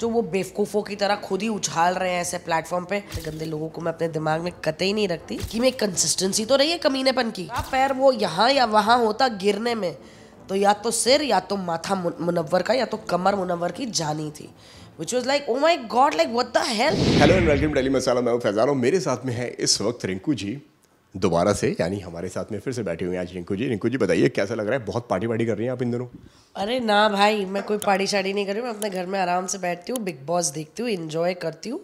जो तो वो बेवकूफ़ों की तरह खुद ही उछाल रहे हैं ऐसे प्लेटफॉर्म पे गंदे लोगों को मैं अपने दिमाग में कतई नहीं रखती कि मैं कंसिस्टेंसी तो रही है कमीनेपन की हाँ, पैर वो यहाँ या वहाँ होता गिरने में तो या तो सिर या तो माथा मुनवर का या तो कमर मुनवर की जानी थी which was like oh my god like what the hell hello and welcome to Delhi Masala मैं हूं फैजान और मेरे साथ में है इस वक्त रिंकू जी दोबारा से यानी हमारे साथ में फिर से बैठे हुए हैं आज रिंकू जी रिंकू जी बताइए कैसा लग रहा है बहुत पार्टी वार्टी कर रही हैं आप इन दोनों अरे ना भाई मैं कोई पार्टी शाड़ी नहीं कर रही मैं अपने घर में आराम से बैठती हूँ बिग बॉस देखती हूँ इन्जॉय करती हूँ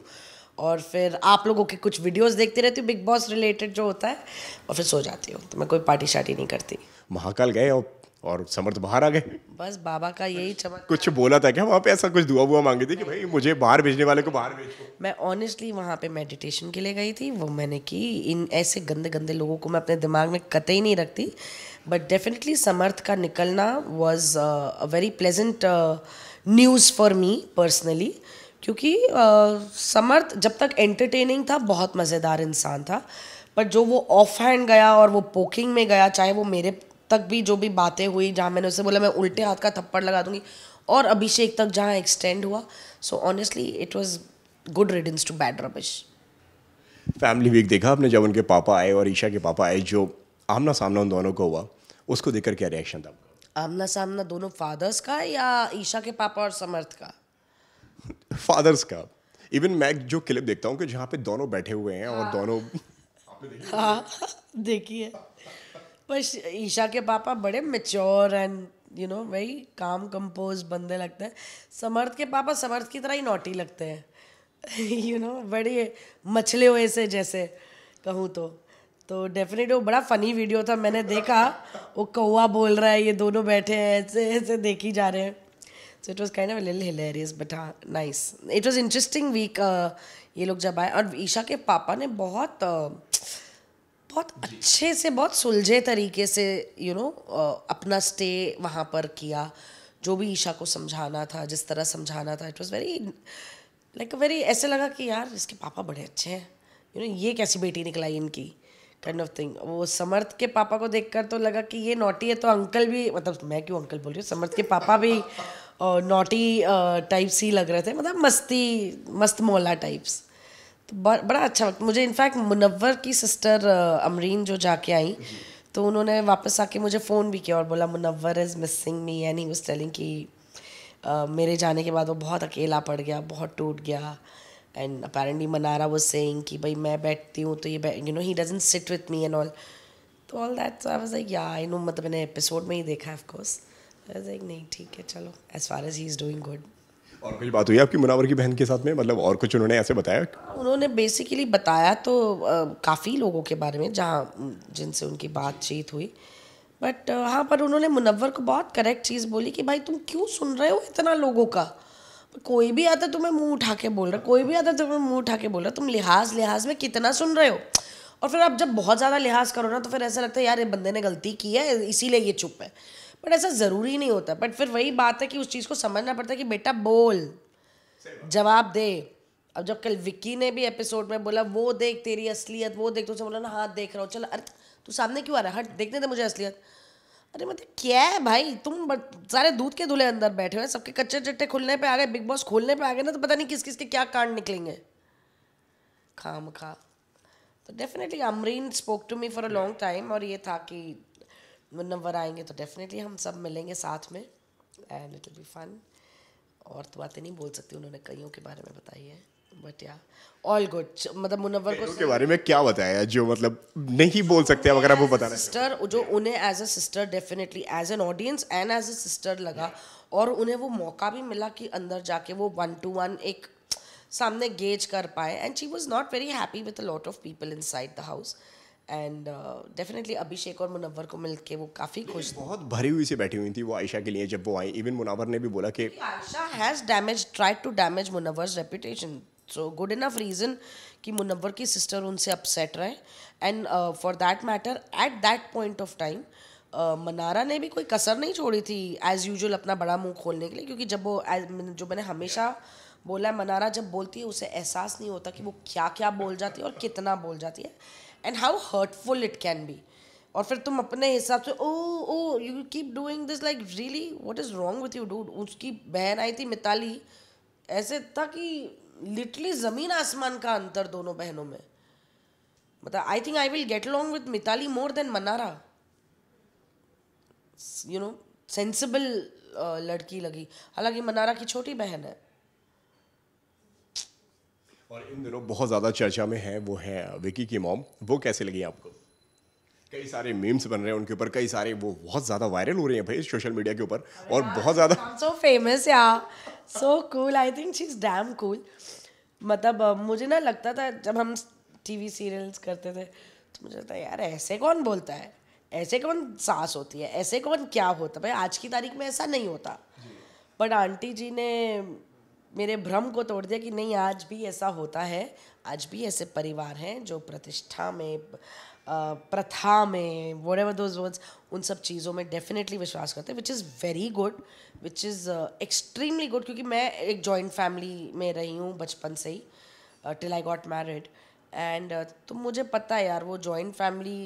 और फिर आप लोगों के कुछ वीडियोस देखती रहती हूँ बिग बॉस रिलेटेड जो होता है और फिर सो जाती हूँ तो मैं कोई पार्टी शार्टी नहीं करती महाकाल गए और और समर्थ बाहर आ गए बस बाबा का यही चमक कुछ बोला था क्या वहाँ पे ऐसा कुछ दुआ हुआ मांगी थी कि भाई मुझे बाहर भेजने वाले को बाहर भेज मैं ऑनेस्टली वहाँ पे मेडिटेशन के लिए गई थी वो मैंने की इन ऐसे गंदे गंदे लोगों को मैं अपने दिमाग में कतई नहीं रखती बट डेफिनेटली समर्थ का निकलना was a very pleasant news for me personally क्योंकि uh, समर्थ जब तक एंटरटेनिंग था बहुत मज़ेदार इंसान था बट जो वो ऑफ हैंड गया और वो पोकिंग में गया चाहे वो मेरे तक भी जो भी बातें हुई जहाँ मैंने उससे बोला मैं उल्टे हाथ का थप्पड़ लगा दूंगी और अभिषेक तक जहाँ एक्सटेंड हुआ so honestly it was good riddance to bad rubbish family week देखा आपने जब उनके पापा आए और ईशा के पापा आए जो आमना सामना उन दोनों को हुआ उसको देखकर क्या रिएक्शन था आमना सामना दोनों फादर्स का या ईशा के पापा और समर्थ का फादर्स का इवन मैं जो क्लिप देखता हूँ कि जहाँ पे दोनों बैठे हुए हैं और हाँ। दोनों हाँ देखिए पर ईशा के पापा बड़े मेच्योर एंड यू नो वही काम कंपोज बंदे लगते हैं समर्थ के पापा समर्थ की तरह ही नोटी लगते हैं यू नो बड़े मछले हुए से जैसे कहूँ तो तो डेफिनेटली वो बड़ा फ़नी वीडियो था मैंने देखा वो कौआ बोल रहा है ये दोनों बैठे हैं ऐसे ऐसे देखी जा रहे हैं so it was kind of lil hilarious but हाँ nice it was interesting week ये लोग जब आए और ईशा के पापा ने बहुत uh, बहुत अच्छे से बहुत सुलझे तरीके से यू you नो know, अपना स्टे वहाँ पर किया जो भी ईशा को समझाना था जिस तरह समझाना था it was very like very ऐसे लगा कि यार इसके पापा बड़े अच्छे हैं यू नो ये कैसी बेटी निकलाई इनकी काइंड ऑफ थिंग वो समर्थ के पापा को देखकर तो लगा कि ये नोटी है तो अंकल भी मतलब मैं क्यों अंकल बोल रही हूँ समर्थ के पापा भी नोटी टाइप्स ही लग रहे थे मतलब मस्ती मस्त मोला टाइप्स तो बड़ा अच्छा वक्त मुझे इनफैक्ट मुनव्वर की सिस्टर uh, अमरीन जो जाके आई तो उन्होंने वापस आके मुझे फ़ोन भी किया और बोला मुनव्वर इज़ मिसिंग मी यानी उस टेलिंग कि uh, मेरे जाने के बाद वो बहुत अकेला पड़ गया बहुत टूट गया एंड अपेरेंटली मनारा वो सेइंग कि भाई मैं बैठती हूँ तो ये you know he doesn't sit with me and all तो all that I was like yeah I no मतलब मैंने एपिसोड में ही देखा है ऑफकोर्स लाइक नहीं ठीक है चलो as far as he is doing good और कुछ बात हुई आपकी मुनावर की बहन के साथ में मतलब और कुछ उन्होंने ऐसे बताया उन्होंने बेसिकली बताया तो काफ़ी लोगों के बारे में जहाँ जिनसे उनकी बातचीत हुई बट हाँ पर उन्होंने मुनवर को बहुत करेक्ट चीज़ बोली कि भाई तुम क्यों सुन रहे हो इतना लोगों का कोई भी आता तुम्हें मुंह उठा के बोल रहा कोई भी आता तुम्हें मुंह उठा के बोल रहा तुम लिहाज लिहाज में कितना सुन रहे हो और फिर आप जब बहुत ज़्यादा लिहाज करो ना तो फिर ऐसा लगता है यार ये बंदे ने गलती की है इसीलिए ये चुप है बट ऐसा ज़रूरी नहीं होता बट फिर वही बात है कि उस चीज़ को समझना पड़ता है कि बेटा बोल जवाब दे अब जब कल विक्की ने भी एपिसोड में बोला वो देख तेरी असलियत वो देख तो उसे बोला ना हाथ देख रहा हूँ चल अरे तू सामने क्यों आ रहा है हट देखने दे मुझे असलियत अरे मतलब क्या है भाई तुम सारे दूध के धुले अंदर बैठे हुए सबके कच्चे चट्टे खुलने पे आ गए बिग बॉस खोलने पे आ गए ना तो पता नहीं किस किस के क्या कांड निकलेंगे खाम खा तो definitely Amreen spoke to me for a long time और ये था कि मुनवर आएंगे तो डेफिनेटली हम सब मिलेंगे साथ में and it will be fun और तो बातें नहीं बोल सकती उन्होंने कईयों के बारे में बताई है बट या ऑल गुड मतलब मुनवर को के बारे में क्या बताया जो मतलब नहीं बोल सकते अगर बता रहे सिस्टर जो उन्हें as a sister definitely as an audience and as a sister लगा और उन्हें वो मौका भी मिला कि अंदर जाके वो वन टू वन एक सामने गेज कर पाए and she was not very happy with a lot of people inside the house and definitely Abhishek और मुनव्वर को मिल के वो काफ़ी खुश बहुत भरी हुई सी बैठी हुई थी वो आयशा के लिए जब वो आई इवन मुनावर ने भी बोला कि Ayesha has damage try to damage Munawar reputation so good enough reason कि मुनवर की सिस्टर उनसे अपसेट रहे and for that matter at that point of time Mannara ने भी कोई कसर नहीं छोड़ी थी एज़ यूजल अपना बड़ा मुंह खोलने के लिए क्योंकि जब वो जो मैंने हमेशा बोला है मनारा जब बोलती है उसे एहसास नहीं होता कि वो क्या क्या बोल जाती है और कितना बोल जाती है and how hurtful it can be और फिर तुम अपने हिसाब से oh oh you keep doing this like really what is wrong with you dude उसकी बहन आई थी मिताली ऐसे था कि लिटली ज़मीन आसमान का अंतर दोनों बहनों में मतलब I think I will get long with Mitali more than Mannara you know sensible लड़की लगी हालांकि मनारा की छोटी बहन है और इन दिनों बहुत ज़्यादा चर्चा में है वो है विकी की मॉम वो कैसे लगी आपको कई सारे मीम्स बन रहे हैं उनके ऊपर कई सारे वो बहुत ज़्यादा वायरल हो रहे हैं भाई सोशल मीडिया के ऊपर और बहुत ज़्यादा सो फेमस या so cool I think she is damn cool मतलब मुझे ना लगता था जब हम टीवी सीरियल्स करते थे तो मुझे लगता यार ऐसे कौन बोलता है ऐसे कौन सास होती है ऐसे कौन क्या होता भाई आज की तारीख में ऐसा नहीं होता बट आंटी जी ने मेरे भ्रम को तोड़ दिया कि नहीं आज भी ऐसा होता है आज भी ऐसे परिवार हैं जो प्रतिष्ठा में प्रथा में वट एवर दोज वर्ड्स उन सब चीज़ों में डेफिनेटली विश्वास करते हैं which is very good which is extremely good क्योंकि मैं एक जॉइंट फैमिली में रही हूँ बचपन से ही till I got married and तो मुझे पता है यार वो जॉइंट फैमिली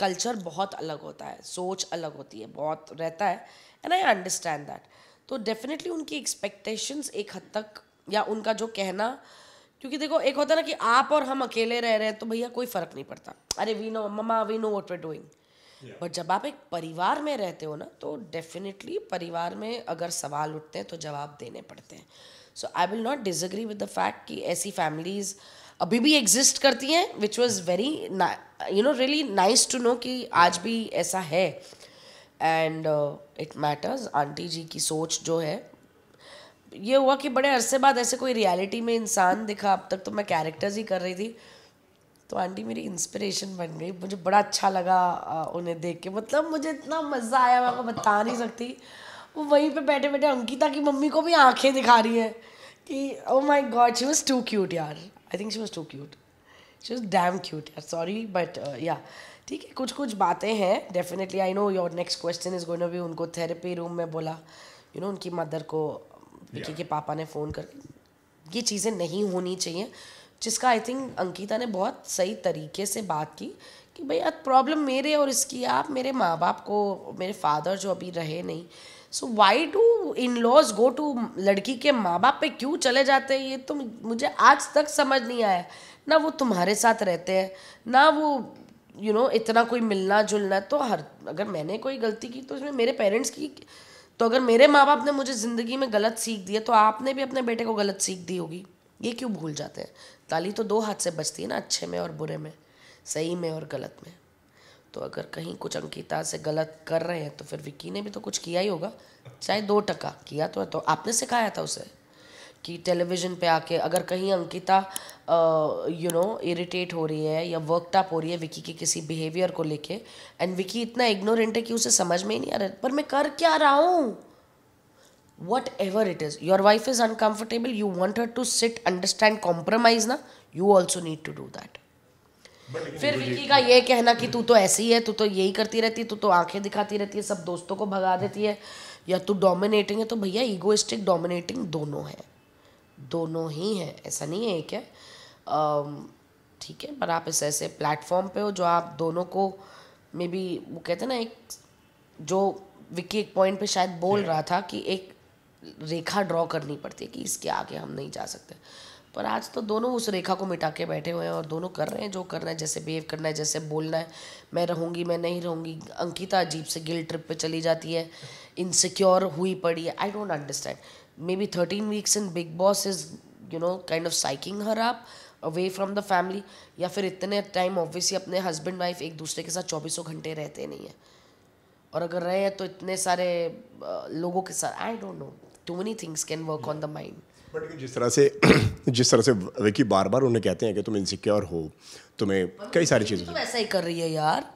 कल्चर बहुत अलग होता है सोच अलग होती है बहुत रहता है एंड आई अंडरस्टैंड दैट तो डेफिनेटली उनकी एक्सपेक्टेशंस एक हद तक या उनका जो कहना क्योंकि देखो एक होता है ना कि आप और हम अकेले रह रहे हैं तो भैया कोई फ़र्क नहीं पड़ता अरे we know mama we know what we doing but जब आप एक परिवार में रहते हो ना तो डेफिनेटली परिवार में अगर सवाल उठते हैं तो जवाब देने पड़ते हैं so I will not disagree with the fact कि ऐसी फैमिलीज़ अभी भी एग्जिस्ट करती हैं which was very you know really nice to know कि आज भी ऐसा है and it matters aunty ji की सोच जो है ये हुआ कि बड़े अरसे बाद ऐसे कोई रियलिटी में इंसान दिखा अब तक तो मैं कैरेक्टर्स ही कर रही थी तो आंटी मेरी इंस्पिरेशन बन गई मुझे बड़ा अच्छा लगा उन्हें देख के मतलब मुझे इतना मज़ा आया मैं आपको बता नहीं सकती वो वहीं पे बैठे बैठे अंकिता की मम्मी को भी आंखें दिखा रही हैं कि oh my god she was too cute यार I think she was too cute she was damn cute यार सॉरी बट या ठीक है कुछ कुछ बातें हैं definitely I know your next question is going be उनको थेरेपी रूम में बोला यू you नो know, उनकी मदर को विकी yeah. के पापा ने फ़ोन कर ये चीज़ें नहीं होनी चाहिए जिसका आई थिंक अंकिता ने बहुत सही तरीके से बात की कि भैया प्रॉब्लम मेरे और इसकी आप मेरे माँ बाप को मेरे फादर जो अभी रहे नहीं so why do in laws go to लड़की के माँ बाप पे क्यों चले जाते हैं ये तो मुझे आज तक समझ नहीं आया ना वो तुम्हारे साथ रहते हैं ना वो यू नो इतना कोई मिलना जुलना तो हर अगर मैंने कोई गलती की तो उसमें मेरे पेरेंट्स की तो अगर मेरे माँ बाप ने मुझे ज़िंदगी में गलत सीख दिया तो आपने भी अपने बेटे को गलत सीख दी होगी ये क्यों भूल जाते हैं ताली तो दो हाथ से बचती है ना अच्छे में और बुरे में सही में और गलत में तो अगर कहीं कुछ अंकिता से गलत कर रहे हैं तो फिर विक्की ने भी तो कुछ किया ही होगा चाहे दो टका किया तो, तो आपने सिखाया था उसे कि टेलीविज़न पे आके अगर कहीं अंकिता यू नो इरिटेट हो रही है या वर्क टाप हो रही है विकी के किसी बिहेवियर को लेके एंड विकी इतना इग्नोरेंट है कि उसे समझ में ही नहीं आ रहा पर मैं कर क्या रहा हूँ whatever it is your wife is uncomfortable you want her to sit understand compromise ना you also need to do that फिर विकी का ये कहना कि तू तो ऐसी ही है तू तो यही करती रहती है तू तो आंखें दिखाती रहती है सब दोस्तों को भगा देती है या तू डोमिनेटिंग है तो भैया ईगोइस्टिक डोमिनेटिंग दोनों है दोनों ही हैं ऐसा नहीं है क्या ठीक है पर आप इस ऐसे प्लेटफॉर्म पे हो जो आप दोनों को मे बी वो कहते हैं ना एक जो विक्की एक पॉइंट पे शायद बोल रहा था कि एक रेखा ड्रॉ करनी पड़ती है कि इसके आगे हम नहीं जा सकते पर आज तो दोनों उस रेखा को मिटा के बैठे हुए हैं और दोनों कर रहे हैं जो करना है जैसे बिहेव करना है जैसे बोलना है मैं रहूँगी मैं नहीं रहूँगी अंकिता अजीब से गिल ट्रिप पे चली जाती है इनसिक्योर हुई पड़ी है I don't understand maybe thirteen weeks in Bigg Boss is you know kind of psyching her up away from the family या फिर इतने टाइम ऑब्वियसली अपने हस्बैंड वाइफ एक दूसरे के साथ चौबीसों घंटे रहते नहीं हैं और अगर रहे हैं तो इतने सारे लोगों के साथ I don't know too many things can work on the mind but जिस तरह से जिस तरह से विकी बार बार उन्हें कहते हैं कि तुम इनसिक्योर हो तुम्हें कई सारी चीज़ें तो ऐसा ही कर रही है यार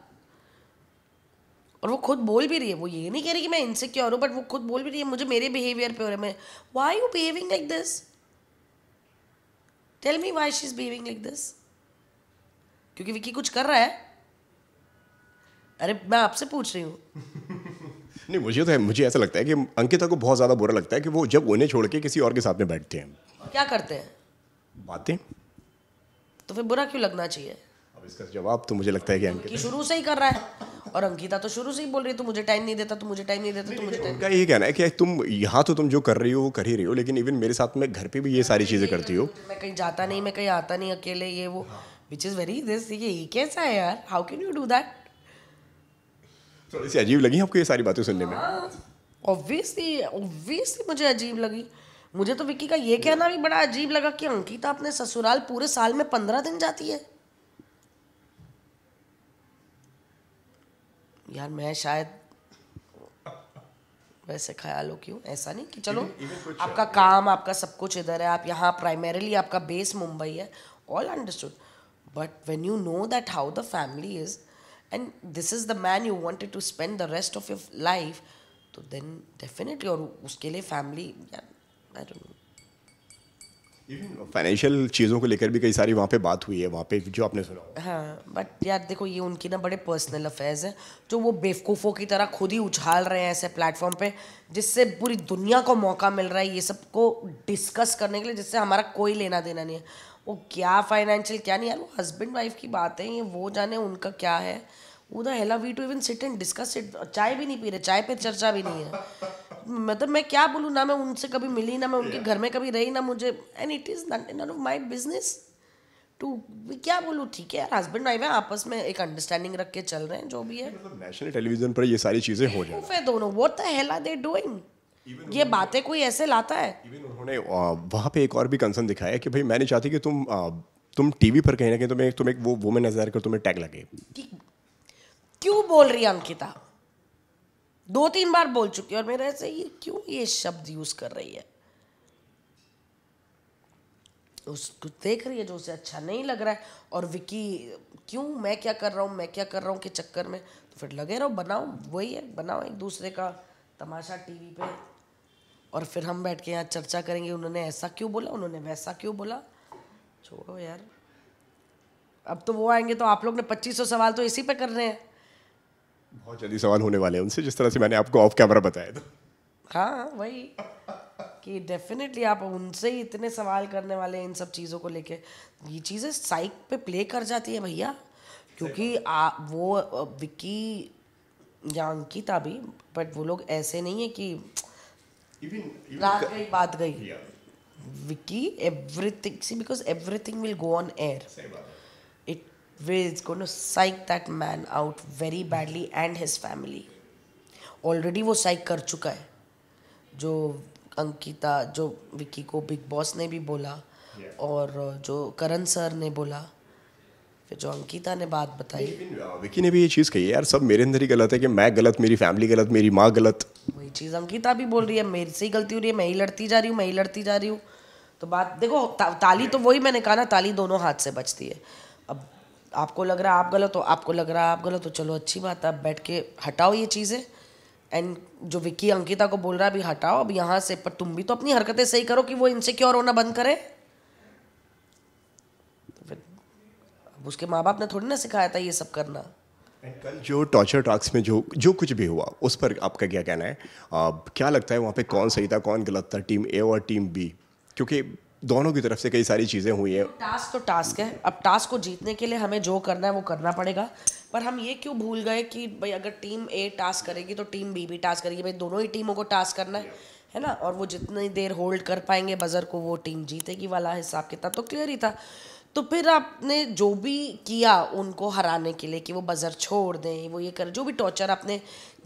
और वो खुद बोल भी रही है वो ये नहीं कह रही कि मैं इनसिक्योर हूँ बट वो खुद बोल भी रही है मुझे मेरे बिहेवियर पे हो रहा है मैं why you behaving like this tell me why she is behaving like this क्योंकि विकी कुछ कर रहा है अरे मैं आपसे पूछ रही हूँ नहीं मुझे तो है मुझे ऐसा लगता है कि अंकिता को बहुत ज़्यादा बुरा लगता है कि वो जब उन्हें छोड़ के किसी और के साथ में बैठते हैं क्या करते हैं बातें तो फिर बुरा क्यों लगना चाहिए अब इसका जवाब तो मुझे लगता है कि अंकिता शुरू से ही कर रहा है और अंकिता तो शुरू से ही बोल रही तो मुझे टाइम नहीं देता तो मुझे टाइम नहीं देता तो मुझे टाइम उनका ये कहना है कि तुम यहाँ तो तुम जो कर रही हो वो कर ही रही हो लेकिन इवन मेरे साथ में घर पे भी ये सारी चीज़ें करती हो मैं कहीं जाता नहीं मैं कहीं आता नहीं अकेले ये वो विच इज़ वेरी दिस ये कैसा है यार how can you do that थोड़ी सी अजीब लगी आपको ये सारी बातें सुनने में ऑब्वियसली हाँ, ऑब्वियसली मुझे अजीब लगी मुझे तो विक्की का ये कहना भी बड़ा अजीब लगा कि अंकिता अपने ससुराल पूरे साल में पंद्रह दिन जाती है यार मैं शायद वैसे ख्यालों क्यों ऐसा नहीं कि चलो आपका काम आपका सब कुछ इधर है आप यहाँ प्राइमरीली आपका बेस मुंबई है all understood but when you know that how the family is and this is the man you wanted to spend the rest of your life तो देन डेफिनेटली और उसके लिए family I don't know financial चीज़ों को लेकर भी कई सारी वहाँ पे बात हुई है वहाँ पे जो आपने सुना हाँ बट यार देखो ये उनकी ना बड़े पर्सनल अफेयर्स हैं जो वो बेवकूफ़ों की तरह खुद ही उछाल रहे हैं ऐसे प्लेटफॉर्म पे जिससे पूरी दुनिया को मौका मिल रहा है ये सब को डिस्कस करने के लिए जिससे हमारा कोई लेना देना नहीं है वो क्या फाइनेंशियल क्या नहीं यार वो हस्बैंड वाइफ की बात है ये वो जाने उनका क्या है उधर hella we to even sit and discuss it चाय भी नहीं पी रहे चाय पे चर्चा भी नहीं है मतलब मैं क्या बोलूँ ना मैं उनसे कभी मिली ना मैं उनके घर में कभी रही ना मुझे and it is none of my business to क्या बोलूँ ठीक है यार हस्बैंड वाइफ है आपस में एक अंडरस्टैंडिंग रख के चल रहे हैं जो भी है नेशनल मतलब टेलीविजन पर ये सारी चीज़ें हो जाए दोनों what the hell are they doing ये बातें कोई ऐसे लाता है उन्होंने वहाँ पे एक और भी कंसर्न दिखाया कि भाई मैं नहीं चाहती कि तुम तुम टीवी पर कहीं ना कहीं तुम्हें तुम एक वो वुमेन नजर कर तुम्हें टैग लगे क्यों बोल रही है अंकिता दो तीन बार बोल चुकी है और मेरे ऐसे ये क्यों ये शब्द यूज कर रही है उसको देख रही है जो उसे अच्छा नहीं लग रहा है और विकी क्यों मैं क्या कर रहा हूँ मैं क्या कर रहा हूँ के चक्कर में तो फिर लगे रहो बनाओ वही है बनाओ एक दूसरे का तमाशा टीवी पे और फिर हम बैठ के यहाँ चर्चा करेंगे उन्होंने ऐसा क्यों बोला उन्होंने वैसा क्यों बोला छोड़ो यार अब तो वो आएंगे तो आप लोग ने पच्चीस सौ सवाल तो इसी पे कर रहे हैं बहुत जल्दी सवाल होने वाले हैं उनसे जिस तरह से मैंने आपको ऑफ कैमरा बताया था हाँ वही कि डेफिनेटली आप उनसे ही इतने सवाल करने वाले हैं इन सब चीज़ों को लेके ये चीज़ें साइक पे प्ले कर जाती है भैया क्योंकि आ, वो विक्की या अंकिता भी बट वो लोग ऐसे नहीं है कि रात गई बात गई Vicky everything see because everything will go on air is going to psych that man out very badly and his family already वो साइक कर चुका है जो अंकिता जो विक्की को बिग बॉस ने भी बोला yeah. और जो करण सर ने बोला फिर जो अंकिता ने बात बताई विकी ने भी ये चीज़ कही यार सब मेरे अंदर ही गलत है कि मैं गलत मेरी फैमिली गलत मेरी माँ गलत वही चीज़ अंकिता भी बोल रही है मेरे से ही गलती हो रही है मैं ही लड़ती जा रही हूँ मैं ही लड़ती जा रही हूँ तो बात देखो ता, ताली तो वही मैंने कहा ना ताली दोनों हाथ से बचती है अब आपको लग रहा है आप गलत हो आपको लग रहा है आप गलत हो तो चलो अच्छी बात है बैठ के हटाओ ये चीज़ें एंड जो विक्की अंकिता को बोल रहा है अभी हटाओ अब यहाँ से पर तुम भी तो अपनी हरकतें सही करो कि वो इनसिक्योर होना बंद करे तो फिर अब उसके माँ बाप ने थोड़ी ना सिखाया था ये सब करना कल जो टॉर्चर टॉक्स में जो जो कुछ भी हुआ उस पर आपका क्या कहना है आ, क्या लगता है वहाँ पे कौन सही था कौन गलत था टीम ए और टीम बी क्योंकि दोनों की तरफ से कई सारी चीज़ें हुई हैं टास्क तो टास्क है अब टास्क को जीतने के लिए हमें जो करना है वो करना पड़ेगा पर हम ये क्यों भूल गए कि भाई अगर टीम ए टास्क करेगी तो टीम बी भी टास्क करेगी भाई दोनों ही टीमों को टास्क करना है है ना और वो जितनी देर होल्ड कर पाएंगे बजर को वो टीम जीतेगी वाला हिसाब किताब तो क्लियर ही था तो फिर आपने जो भी किया उनको हराने के लिए कि वो बजर छोड़ दें वो ये कर जो भी टॉर्चर आपने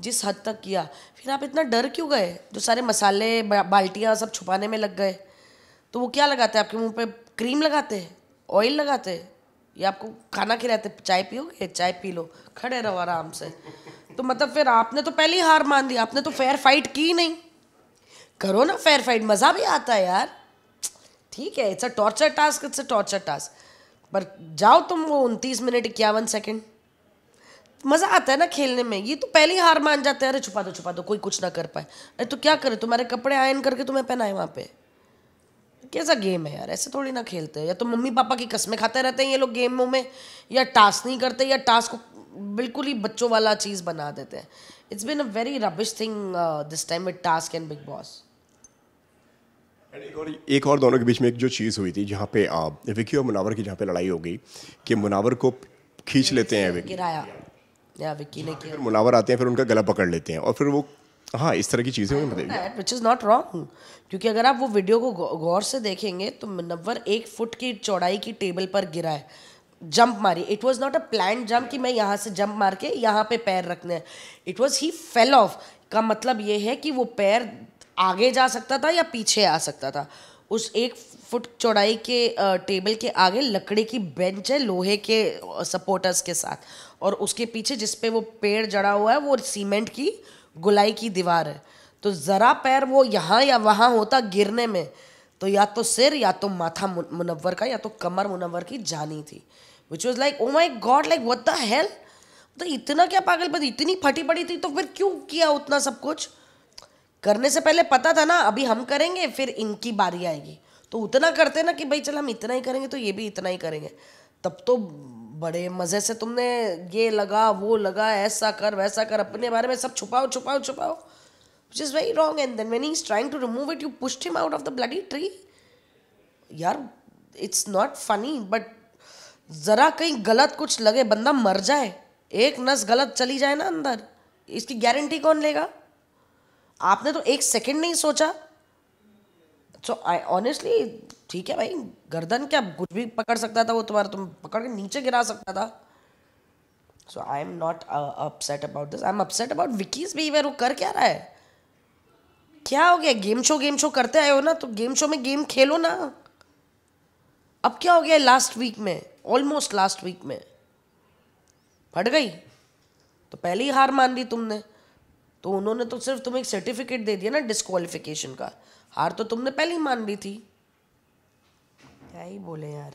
जिस हद तक किया फिर आप इतना डर क्यों गए जो सारे मसाले बाल्टियाँ सब छुपाने में लग गए तो वो क्या लगाते हैं आपके मुंह पे क्रीम लगाते हैं ऑयल लगाते हैं या आपको खाना खिलाते चाय पियोगे चाय पी लो खड़े रहो आराम से तो मतलब फिर आपने तो पहले ही हार मान दी आपने तो फेयर फाइट की नहीं करो ना फेयर फाइट मज़ा भी आता है यार ठीक है it's a torture task it's a torture task पर जाओ तुम वो उनतीस मिनट इक्यावन सेकेंड मज़ा आता है ना खेलने में ये तो पहले ही हार मान जाते हैं अरे छुपा दो छुपा दो कोई कुछ ना कर पाए अरे तो क्या करे तुम्हारे कपड़े आयन करके तुम्हें पहनाए वहाँ पे कैसा गेम है यार ऐसे थोड़ी ना खेलते हैं या तो मम्मी पापा की कस्में खाते रहते हैं ये लोग गेमों में या टास्क नहीं करते या टास्क को बिल्कुल ही बच्चों वाला चीज़ बना देते हैं it's been a very rubbish thing this time with task and Bigg Boss एक और एक और दोनों के बीच में एक जो चीज़ हुई थी जहाँ पे आप uh, विकी और मुनावर की जहाँ पे लड़ाई हो गई कि मुनावर को खींच लेते हैं विकी गिराया या विकी ने किया मुनावर आते हैं फिर उनका गला पकड़ लेते हैं और फिर वो हाँ इस तरह की चीज़ें हमें बताइए विच इज़ नॉट रॉन्ग क्योंकि अगर आप वो वीडियो को गौर से देखेंगे तो मुनवर एक फुट की चौड़ाई की टेबल पर गिरा है जंप मारी it was not a plan jump कि मैं यहाँ से जंप मार के यहाँ पे पैर रखने हैं it was he fell off का मतलब ये है कि वो पैर आगे जा सकता था या पीछे आ सकता था उस एक फुट चौड़ाई के टेबल के आगे लकड़ी की बेंच है लोहे के सपोर्टर्स के साथ और उसके पीछे जिस पे वो पेड़ जड़ा हुआ है वो सीमेंट की गुलाई की दीवार है तो ज़रा पैर वो यहाँ या वहाँ होता गिरने में तो या तो सिर या तो माथा मुनवर का या तो कमर मुनवर की जानी थी which was like oh my god like what the hell तो इतना क्या पद इतनी फटी पड़ी थी तो फिर क्यों किया उतना सब कुछ करने से पहले पता था ना अभी हम करेंगे फिर इनकी बारी आएगी तो उतना करते ना कि भाई चल हम इतना ही करेंगे तो ये भी इतना ही करेंगे तब तो बड़े मज़े से तुमने ये लगा वो लगा ऐसा कर वैसा कर अपने बारे में सब छुपाओ छुपाओ छुपाओ which is very wrong and then when he is trying to remove it you pushed him out of the bloody tree यार इट्स नॉट फनी बट ज़रा कहीं गलत कुछ लगे बंदा मर जाए एक नस गलत चली जाए ना अंदर इसकी गारंटी कौन लेगा आपने तो एक सेकेंड नहीं सोचा सो आई ऑनेस्टली ठीक है भाई गर्दन क्या कुछ भी पकड़ सकता था वो तुम्हारा तुम पकड़ के नीचे गिरा सकता था so I am not upset about this I am upset about Vicky's भी वो कर क्या रहा है क्या हो गया गेम शो गेम शो करते आए हो ना तो गेम शो में गेम खेलो ना अब क्या हो गया लास्ट वीक में ऑलमोस्ट लास्ट वीक में फट गई तो पहले ही हार मान ली तुमने तो उन्होंने तो सिर्फ तुम्हें एक सर्टिफिकेट दे दिया ना डिस्कालिफिकेशन का हार तो तुमने पहले ही मान ली थी क्या ही बोले यार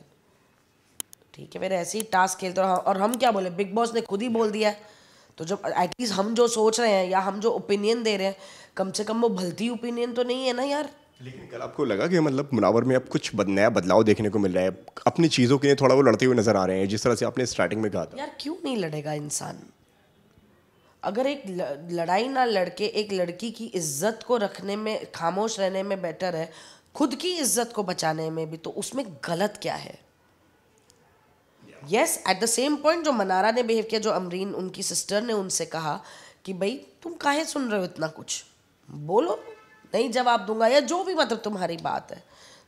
ठीक है फिर ऐसे ही टास्क खेलते रहो और हम क्या बोले बिग बॉस ने खुद ही बोल दिया है तो जब एटलीस्ट हम जो सोच रहे हैं या हम जो ओपिनियन दे रहे हैं कम से कम वो भलती ओपिनियन तो नहीं है ना यार लेकिन कल आपको लगा कि मतलब मुनावर में अब कुछ बद, नया बदलाव देखने को मिल रहा है अपनी चीज़ों के लिए थोड़ा वो लड़ते हुए नजर आ रहे हैं जिस तरह से आपने स्टार्टिंग में कहा था यार क्यों नहीं लड़ेगा इंसान अगर एक लड़ाई ना लड़के एक लड़की की इज्जत को रखने में खामोश रहने में बेटर है खुद की इज्जत को बचाने में भी तो उसमें गलत क्या है yes at the same point जो मनारा ने बिहेव किया जो अमरीन उनकी सिस्टर ने उनसे कहा कि भाई तुम काहे सुन रहे हो इतना कुछ बोलो नहीं जवाब दूंगा या जो भी मतलब तुम्हारी बात है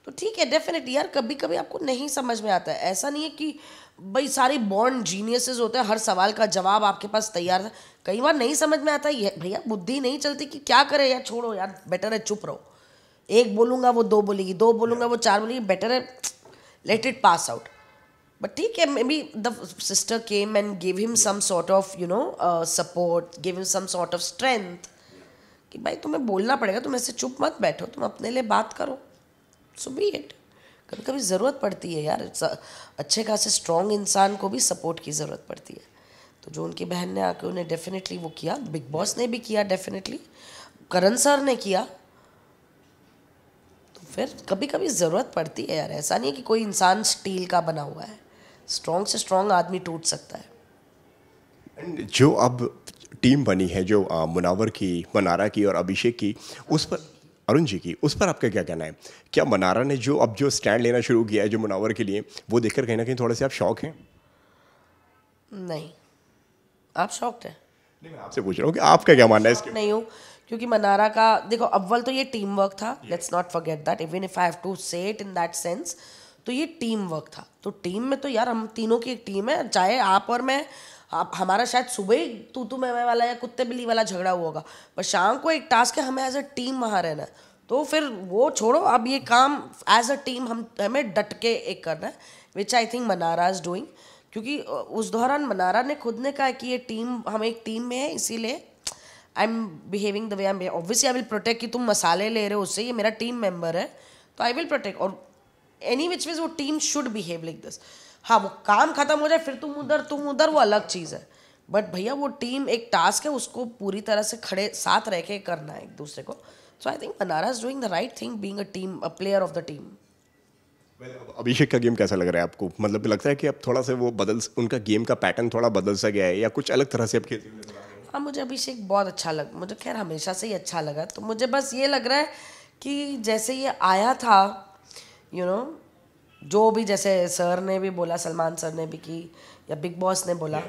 तो ठीक है डेफिनेटली यार कभी कभी आपको नहीं समझ में आता है ऐसा नहीं है कि भाई सारे बॉन्ड जीनियसेस होते हैं हर सवाल का जवाब आपके पास तैयार था कई बार नहीं समझ में आता है भैया बुद्धि नहीं चलती कि क्या करें यार छोड़ो यार बेटर है चुप रहो एक बोलूँगा वो दो बोलेगी दो बोलूँगा वो चार बोलेगी बेटर है let it pass out but ठीक है maybe the sister came and give him some sort of you know support give him some sort of strength कि भाई तुम्हें बोलना पड़ेगा तुम ऐसे चुप मत बैठो तुम अपने लिए बात करो सो बी इट कभी कभी ज़रूरत पड़ती है यार अच्छे खासे स्ट्रॉन्ग इंसान को भी सपोर्ट की ज़रूरत पड़ती है तो जो उनकी बहन ने आके उन्हें डेफिनेटली वो किया बिग बॉस ने भी किया डेफिनेटली करण सर ने किया फिर कभी कभी ज़रूरत पड़ती है यार ऐसा नहीं है कि कोई इंसान स्टील का बना हुआ है स्ट्रॉन्ग से स्ट्रॉन्ग आदमी टूट सकता है जो अब टीम बनी है जो मुनावर की मनारा की और अभिषेक की उस पर अरुण जी की उस पर आपका क्या कहना है क्या मनारा ने जो अब जो स्टैंड लेना शुरू किया है जो मुनावर के लिए वो देखकर कहीं ना कहीं थोड़े से आप शौक हैं नहीं आप शौक हैं नहीं मैं आपसे पूछ रहा हूँ कि आपका क्या मानना है इसके नहीं हूँ क्योंकि मनारा का देखो अव्वल तो ये टीम वर्क था let's not forget that even if I have to say it in that sense तो ये टीम वर्क था तो टीम में तो यार हम तीनों की एक टीम है चाहे आप और मैं आप हमारा शायद सुबह ही तू तू मैं वाला या कुत्ते बिल्ली वाला झगड़ा हुआ होगा पर शाम को एक टास्क है हमें एज अ टीम वहाँ रहना है तो फिर वो छोड़ो अब ये काम एज अ टीम हम हमें डट के एक करना है which I think Mannara is doing क्योंकि उस दौरान मनारा ने खुद ने कहा कि ये टीम हम एक टीम में है इसीलिए I am behaving the way I obviously I will protect कि तुम मसाले ले रहे हो उससे ये मेरा टीम मेंबर है तो आई विल प्रोटेक्ट और एनी विच मीज वो team should behave like this हाँ वो काम खत्म हो जाए फिर तुम उधर तुम उधर वो अलग चीज़ है बट भैया वो टीम एक टास्क है उसको पूरी तरह से खड़े साथ रह के करना है एक दूसरे को सो आई थिंक बनारस doing the right thing being a team a player of the team Abhishek का गेम कैसा लग रहा है आपको मतलब लगता है कि अब थोड़ा सा वो बदल उनका गेम का पैटर्न थोड़ा बदल सा गया है या कुछ अलग तरह से अब खेल और मुझे अभिषेक बहुत अच्छा लग मुझे खैर हमेशा से ही अच्छा लगा तो मुझे बस ये लग रहा है कि जैसे ये आया था यू you नो know, जो भी जैसे सर ने भी बोला सलमान सर ने भी कि या बिग बॉस ने बोला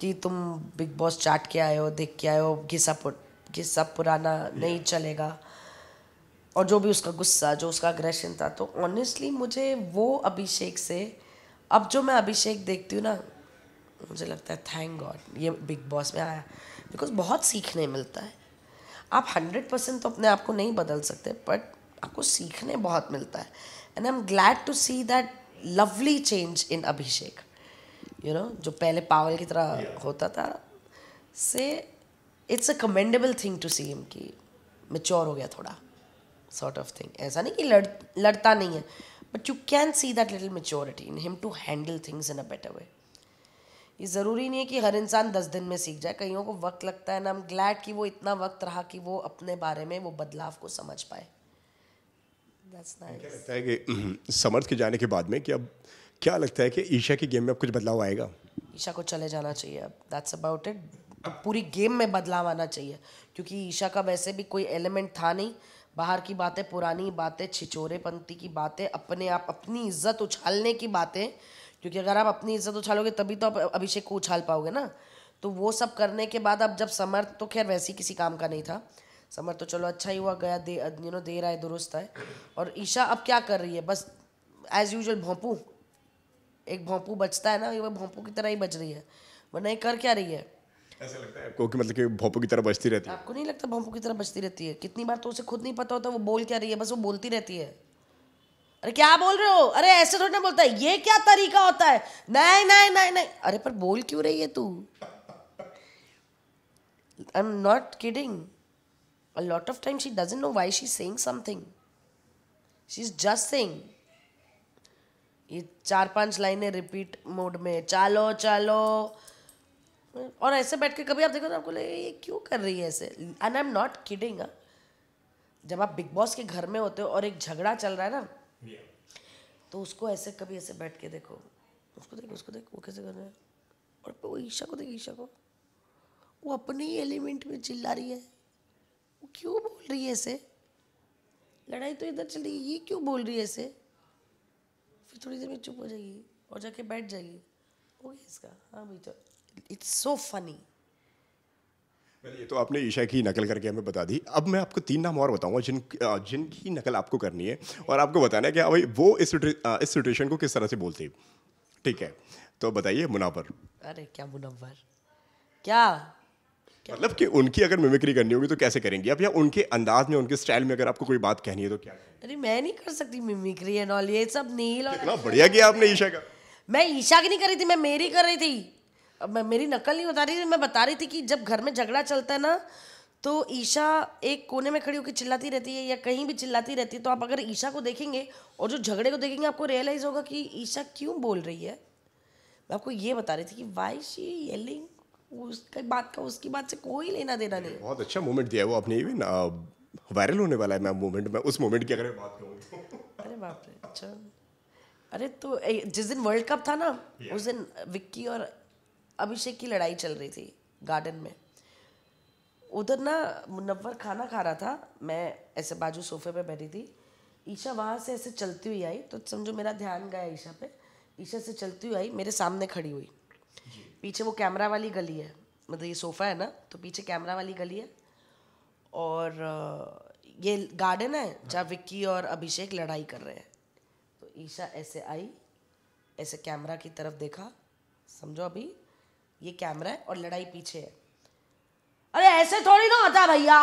कि तुम बिग बॉस चाट के आए हो देख के आए हो घिसा घिसा पुराना नहीं चलेगा और जो भी उसका गुस्सा जो उसका अग्रेशन था तो ऑनेस्टली मुझे वो अभिषेक से अब जो मैं अभिषेक देखती हूँ ना मुझे लगता है थैंक गॉड ये बिग बॉस में आया बिकॉज बहुत सीखने मिलता है आप हंड्रेड परसेंट तो अपने आप को नहीं बदल सकते बट आपको सीखने बहुत मिलता है and I am glad to see that lovely change in Abhishek you know जो पहले पावल की तरह होता था से it's a commendable thing to see him कि मेच्योर हो गया थोड़ा सॉर्ट ऑफ थिंग ऐसा नहीं कि लड़ लड़ता नहीं है but you can see that little maturity in him to handle things in a better way ये ज़रूरी नहीं है कि हर इंसान दस दिन में सीख जाए कईयों को वक्त लगता है ना हम ग्लैड कि वो इतना वक्त रहा कि वो अपने बारे में वो बदलाव को समझ पाए That's nice. क्या लगता है कि समर्थ के जाने के बाद में कि अब क्या लगता है कि ईशा के गेम में अब कुछ बदलाव आएगा ईशा को चले जाना चाहिए अब दैट्स अबाउट इट पूरी गेम में बदलाव आना चाहिए क्योंकि ईशा का वैसे भी कोई एलिमेंट था नहीं बाहर की बातें पुरानी बातें छिचोरेपंथी की बातें अपने आप अपनी इज्जत उछालने की बातें क्योंकि अगर आप अपनी इज्जत उछालोगे तभी तो आप अभिषेक को उछाल पाओगे ना तो वो सब करने के बाद अब जब समर तो खैर वैसे किसी काम का नहीं था समर तो चलो अच्छा ही हुआ गया दे यू नो देर आए दुरुस्त है और ईशा अब क्या कर रही है बस एज यूजल भोंपू एक भोंपू बचता है ना ये भोंपू की तरह ही बच रही है वरना ये कर क्या रही है ऐसा लगता है आपको कि मतलब कि भोंपू की तरह बचती रहती है आपको नहीं लगता भोंपू की तरह बचती रहती है कितनी बार तो उसे खुद नहीं पता होता वो बोल क्या रही है बस वो बोलती रहती है अरे क्या बोल रहे हो अरे ऐसे थोड़ी ना बोलता है ये क्या तरीका होता है नहीं नहीं नहीं नहीं अरे पर बोल क्यों रही है तू I am not kidding a lot of time she doesn't know why she saying something she is just saying ये चार पांच लाइनें रिपीट मोड में चलो चलो और ऐसे बैठ के कभी आप देखो तो आपको लगे ये क्यों कर रही है ऐसे and I am not kidding जब आप बिग बॉस के घर में होते हो और एक झगड़ा चल रहा है ना तो उसको ऐसे कभी ऐसे बैठ के देखो उसको देखो उसको देखो वो कैसे कर रहे हैं और वो ईशा को देखो ईशा को वो अपने ही एलिमेंट में चिल्ला रही है वो क्यों बोल रही है ऐसे लड़ाई तो इधर चल रही है ये क्यों बोल रही है ऐसे फिर थोड़ी देर में चुप हो जाएगी और जाके बैठ जाएगी हो गया इसका हाँ बेटा इट्स सो फनी ये तो आपने ईशा की नकल करके हमें बता दी अब मैं आपको तीन नाम और बताऊंगा जिन जिनकी नकल आपको करनी है और आपको बताना है कि भाई वो इस इस सिचुएशन को किस तरह से बोलते हैं ठीक है तो बताइए मुनावर अरे क्या मुनावर क्या मतलब कि उनकी अगर मिमिक्री करनी होगी तो कैसे करेंगे अब या उनके अंदाज में उनके स्टाइल में अगर आपको कोई बात कहनी है तो क्या अरे मैं नहीं कर सकती मिमिक्री एंड ऑल ये सब नील और कितना बढ़िया किया आपने ईशा का मैं ईशा की नहीं कर रही थी मैं मेरी कर रही थी मेरी नकल नहीं बता रही थी मैं बता रही थी कि जब घर में झगड़ा चलता है ना तो ईशा एक कोने में खड़ी होकर चिल्लाती रहती है या कहीं भी चिल्लाती रहती है तो आप अगर ईशा को देखेंगे और जो झगड़े को देखेंगे आपको रियलाइज़ होगा कि ईशा क्यों बोल रही है मैं आपको ये बता रही थी कि वाई शी येलिंग उसकी बात का उसकी बात से कोई लेना देना नहीं बहुत अच्छा मोमेंट दिया वो अपने इवन वायरल होने वाला है मैं मोमेंट में उस मोमेंट की अगर मैं बात करूँ तो। अरे बाप रे अच्छा अरे तो जिस दिन वर्ल्ड कप था ना उस दिन विक्की और अभिषेक की लड़ाई चल रही थी गार्डन में उधर ना मुनवर खाना खा रहा था मैं ऐसे बाजू सोफे पे बैठी थी ईशा वहाँ से ऐसे चलती हुई आई तो समझो मेरा ध्यान गया ईशा पे ईशा से चलती हुई आई मेरे सामने खड़ी हुई पीछे वो कैमरा वाली गली है मतलब ये सोफ़ा है ना तो पीछे कैमरा वाली गली है और ये गार्डन है जहाँ विक्की और अभिषेक लड़ाई कर रहे हैं तो ईशा ऐसे आई ऐसे कैमरा की तरफ देखा समझो अभी ये कैमरा है और लड़ाई पीछे है अरे ऐसे थोड़ी ना होता है भैया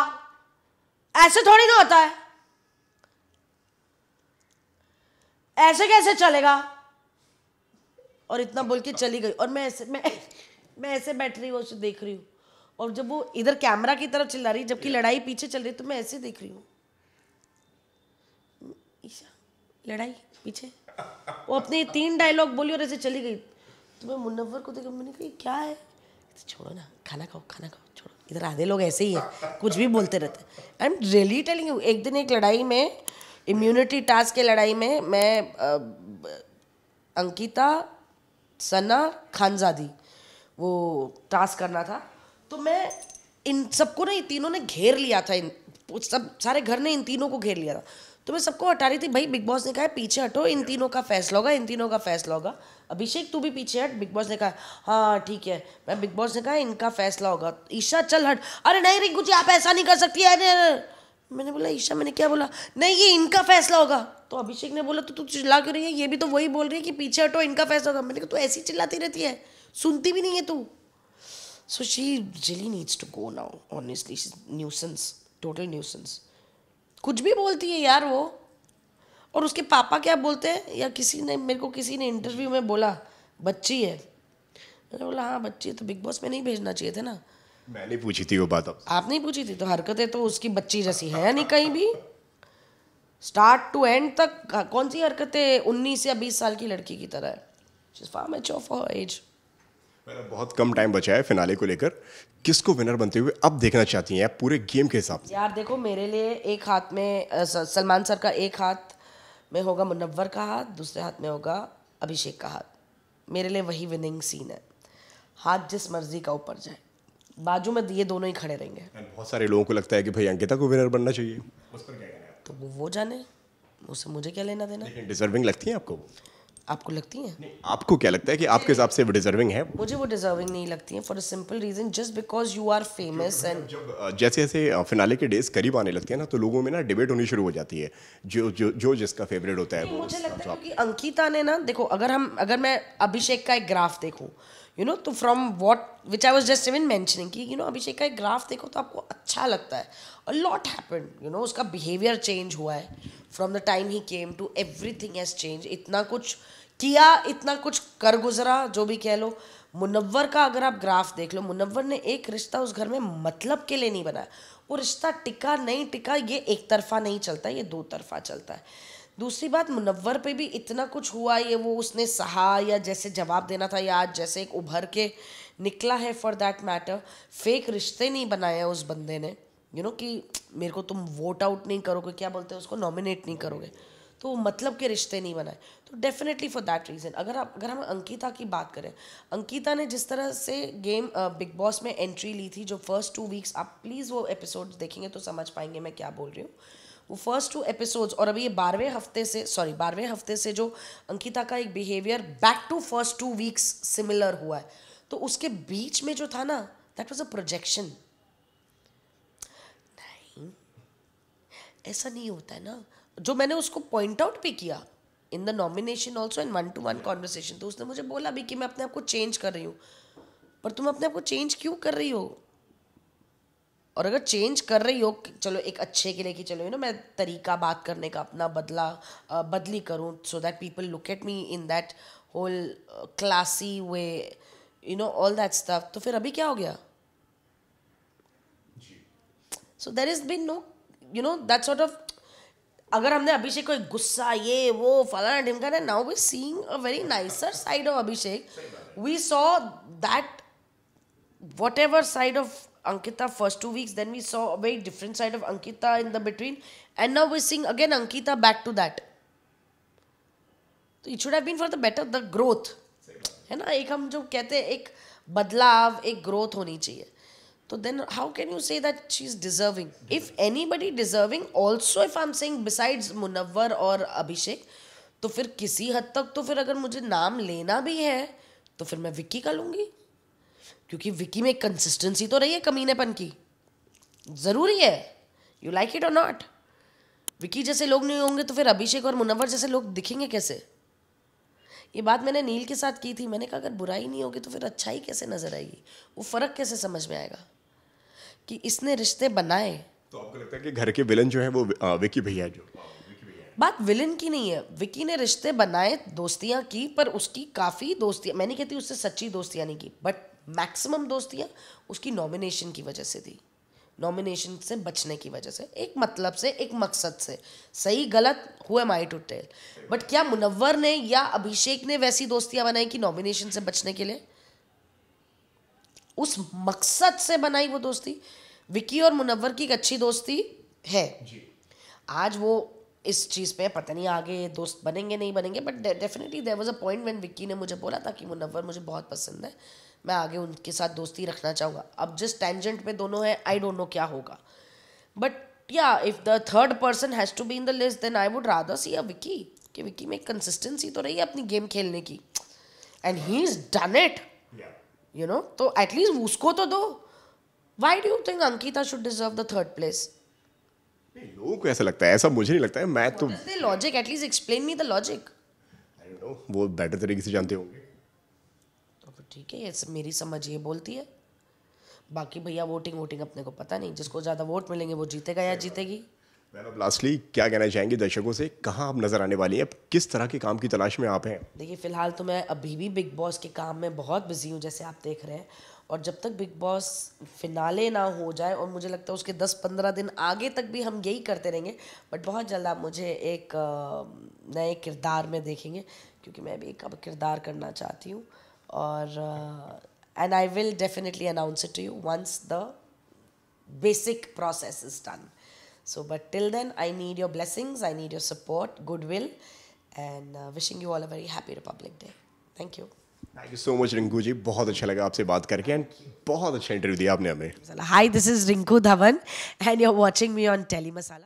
ऐसे थोड़ी ना होता है ऐसे कैसे चलेगा और इतना बोल के चली गई और मैं ऐसे मैं मैं ऐसे बैठ रही हूँ उसे देख रही हूँ और जब वो इधर कैमरा की तरफ चिल्ला रही जबकि लड़ाई पीछे चल रही तो मैं ऐसे देख रही हूँ लड़ाई पीछे वो अपने तीन डायलॉग बोली और ऐसे चली गई तो मैं मुनव्वर को देखा मैंने कहा क्या है छोड़ो ना खाना खाओ खाना खाओ छोड़ो इधर आधे लोग ऐसे ही हैं कुछ भी बोलते रहते I am really telling you एक दिन एक लड़ाई में इम्यूनिटी टास्क के लड़ाई में मैं आ, अंकिता सना खानजादी वो टास्क करना था तो मैं इन सबको ना इन तीनों ने घेर लिया था इन सब सारे घर ने इन तीनों को घेर लिया था तो मैं सबको हटा रही थी भाई बिग बॉस ने कहा है पीछे हटो इन तीनों का फैसला होगा इन तीनों का फैसला होगा अभिषेक तू भी पीछे हट बिग बॉस ने कहा हाँ ठीक है मैं बिग बॉस ने कहा इनका फैसला होगा ईशा चल हट अरे नहीं रिंकू जी आप ऐसा नहीं कर सकती है मैंने बोला ईशा मैंने क्या बोला नहीं ये इनका फैसला होगा तो अभिषेक ने बोला तो तू चिल्ला क्यों रही है ये भी तो वही बोल रही है कि पीछे हटो इनका फैसला होगा मैंने कहा तू ऐसी चिल्लाती रहती है सुनती भी नहीं है तू So she needs to go now now. Honestly, she's nuisance total कुछ भी बोलती है यार वो और उसके पापा क्या बोलते हैं या किसी ने मेरे को किसी ने इंटरव्यू में बोला बच्ची है मैंने बोला हाँ बच्ची है तो बिग बॉस में नहीं भेजना चाहिए था ना मैंने पूछी थी वो बात अब आप नहीं पूछी थी तो हरकतें तो उसकी बच्ची जैसी है नहीं कहीं भी स्टार्ट टू एंड तक कौन सी हरकतें उन्नीस या बीस साल की लड़की की तरह है एज बहुत कम टाइम बचा है फिनाले को लेकर किसको विनर बनते हुए अब देखना चाहती हैं पूरे गेम के हिसाब से यार देखो मेरे लिए एक हाथ में सलमान सर का एक हाथ મેં હોગા મનવર કા દૂસરે હાથ મે હોગા અભિષેક કા હાથ મેરે લે વહી વિનિંગ સીન હે હાથ જિસ મરજી કા ઉપર જાય બાજુ મે યે દોનો હી ખડે રહેંગે બહુત سارے લોગો કો લગતા હે કે ભાઈ અંકેતા કો વિનર બનના જોઈએ ઉસ પર ક્યા કરે તો વો જને ઉસે મુજે ક્યા લેના દેના લેકિન ડિઝર્વિંગ લગતી હે આપકો आपको लगती हैं आपको क्या लगता है कि आपके हिसाब से वो डिजर्विंग है मुझे वो डिजर्विंग नहीं लगती है for a simple reason just because you are famous and जैसे जैसे फिनाले के डेज करीब आने लगते हैं ना तो लोगों में ना डिबेट होनी शुरू हो जाती है जो जो जो जिसका फेवरेट होता है मुझे लगता है कि अंकिता ने ना देखो अगर हम अगर मैं अभिषेक का एक ग्राफ देखूँ यू नो तो from what which I was just even mentioning कि यू नो अभिषेक का एक ग्राफ देखो तो आपको अच्छा लगता है a lot happen you know उसका बिहेवियर चेंज हुआ है from the time he came to everything has change इतना कुछ किया इतना कुछ कर गुजरा जो भी कह लो मुनव्वर का अगर आप ग्राफ देख लो मुनव्वर ने एक रिश्ता उस घर में मतलब के लिए नहीं बनाया वो रिश्ता टिका नहीं टिका ये एक तरफा नहीं चलता ये दो तरफा चलता है दूसरी बात मुनव्वर पे भी इतना कुछ हुआ ये वो उसने सहा या जैसे जवाब देना था या आज जैसे एक उभर के निकला है फॉर दैट मैटर फेक रिश्ते नहीं बनाए उस बंदे ने यू you नो know, कि मेरे को तुम वोट आउट नहीं करोगे क्या बोलते हैं उसको नॉमिनेट नहीं करोगे तो मतलब के रिश्ते नहीं बनाए तो डेफिनेटली फॉर दैट रीज़न अगर आप अगर हम अंकिता की बात करें अंकिता ने जिस तरह से गेम बिग बॉस में एंट्री ली थी जो फर्स्ट टू वीक्स आप प्लीज़ वो एपिसोड देखेंगे तो समझ पाएंगे मैं क्या बोल रही हूँ वो फर्स्ट टू एपिसोड्स और अभी ये बारहवें हफ्ते से सॉरी बारहवें हफ्ते से जो अंकिता का एक behaviour back to first two weeks similar हुआ है तो उसके बीच में जो था ना दैट वॉज अ प्रोजेक्शन नहीं ऐसा नहीं होता है ना जो मैंने उसको पॉइंट आउट भी किया in the nomination also in one to one conversation तो उसने मुझे बोला भी कि मैं अपने आप को चेंज कर रही हूँ पर तुम अपने आप को चेंज क्यों कर रही हो और अगर चेंज कर रही हो चलो एक अच्छे के लिए कि चलो यू नो मैं तरीका बात करने का अपना बदला बदली करूँ so that people look at me in that whole classy way you know all that stuff तो फिर अभी क्या हो गया so there is been no you know that sort of अगर हमने अभिषेक को गुस्सा ये वो फलाना ढिमकाना now we seeing a very nicer side of Abhishek we saw that whatever side of Ankita first two weeks, then we saw a very different side of Ankita in the between, and now we're seeing again Ankita back to that. तो it should have been for the better the growth है ना एक हम जो कहते हैं एक बदलाव एक ग्रोथ होनी चाहिए तो then how can you say that she is deserving if anybody deserving also if I am saying besides Munawar और अभिषेक तो फिर किसी हद तक तो फिर अगर मुझे नाम लेना भी है तो फिर मैं विक्की का लूँगी क्योंकि विकी में कंसिस्टेंसी तो रही है कमीनेपन की ज़रूरी है यू लाइक इट और नॉट विक्की जैसे लोग नहीं होंगे तो फिर अभिषेक और मुनवर जैसे लोग दिखेंगे कैसे ये बात मैंने नील के साथ की थी मैंने कहा अगर बुराई नहीं होगी तो फिर अच्छाई कैसे नज़र आएगी वो फ़र्क कैसे समझ में आएगा कि इसने रिश्ते बनाए तो आपको लगता है कि घर के विलन जो है वो विकी भैया जो बात विलन की नहीं है विकी ने रिश्ते बनाए दोस्तियाँ की पर उसकी काफ़ी दोस्तियाँ मैं नहीं कहती उससे सच्ची दोस्तियाँ नहीं की बट मैक्सिमम दोस्तियाँ उसकी नॉमिनेशन की वजह से थी नॉमिनेशन से बचने की वजह से एक मतलब से एक मकसद से सही गलत हुए माई टू टेल बट क्या मुनव्वर ने या अभिषेक ने वैसी दोस्तियाँ बनाई कि नॉमिनेशन से बचने के लिए उस मकसद से बनाई वो दोस्ती विकी और मुनव्वर की एक अच्छी दोस्ती है आज वो इस चीज़ पे पता नहीं आगे दोस्त बनेंगे नहीं बनेंगे but definitely there was a point when Vicky ने मुझे बोला था कि मुनव्वर मुझे बहुत पसंद है मैं आगे उनके साथ दोस्ती रखना चाहूँगा अब जिस टेंजेंट पे दोनों हैं आई डोंट नो क्या होगा बट या if the third person has to be in the list then I would rather see a Vicky कि विक्की में कंसिस्टेंसी तो रही है अपनी गेम खेलने की and he is done it you know तो एटलीस्ट उसको तो दो why do think Ankita should deserve the third place लोगों को ऐसा लगता है ऐसा मुझे नहीं लगता है मैं तो logic at least explain me the logic वो बेटर तरीके से जानते होंगे तो ठीक है ये मेरी समझ ये बोलती है बाकी भैया वोटिंग वोटिंग अपने को पता नहीं जिसको ज़्यादा वोट मिलेंगे वो जीतेगा या जीतेगी लास्टली क्या कहना चाहेंगे दर्शकों से कहाँ आप नज़र आने वाली हैं अब किस तरह के काम की तलाश में आप हैं देखिए फ़िलहाल तो मैं अभी भी बिग बॉस के काम में बहुत बिजी हूँ जैसे आप देख रहे हैं और जब तक बिग बॉस फिनाले ना हो जाए और मुझे लगता है उसके 10-15 दिन आगे तक भी हम यही करते रहेंगे बट बहुत जल्द आप मुझे एक नए किरदार में देखेंगे क्योंकि मैं भी एक अब किरदार करना चाहती हूँ और and I will definitely announce it to you once the basic process is done So, but till then, I need your blessings, I need your support, goodwill, and uh, wishing you all a very happy Republic Day. Thank you. Thank you so much, Rinku ji. बहुत अच्छा लगा आपसे बात करके and बहुत अच्छा interview दिया आपने हमें. Hi, this is Rinku Dhawan and you're watching me on Telly Masala.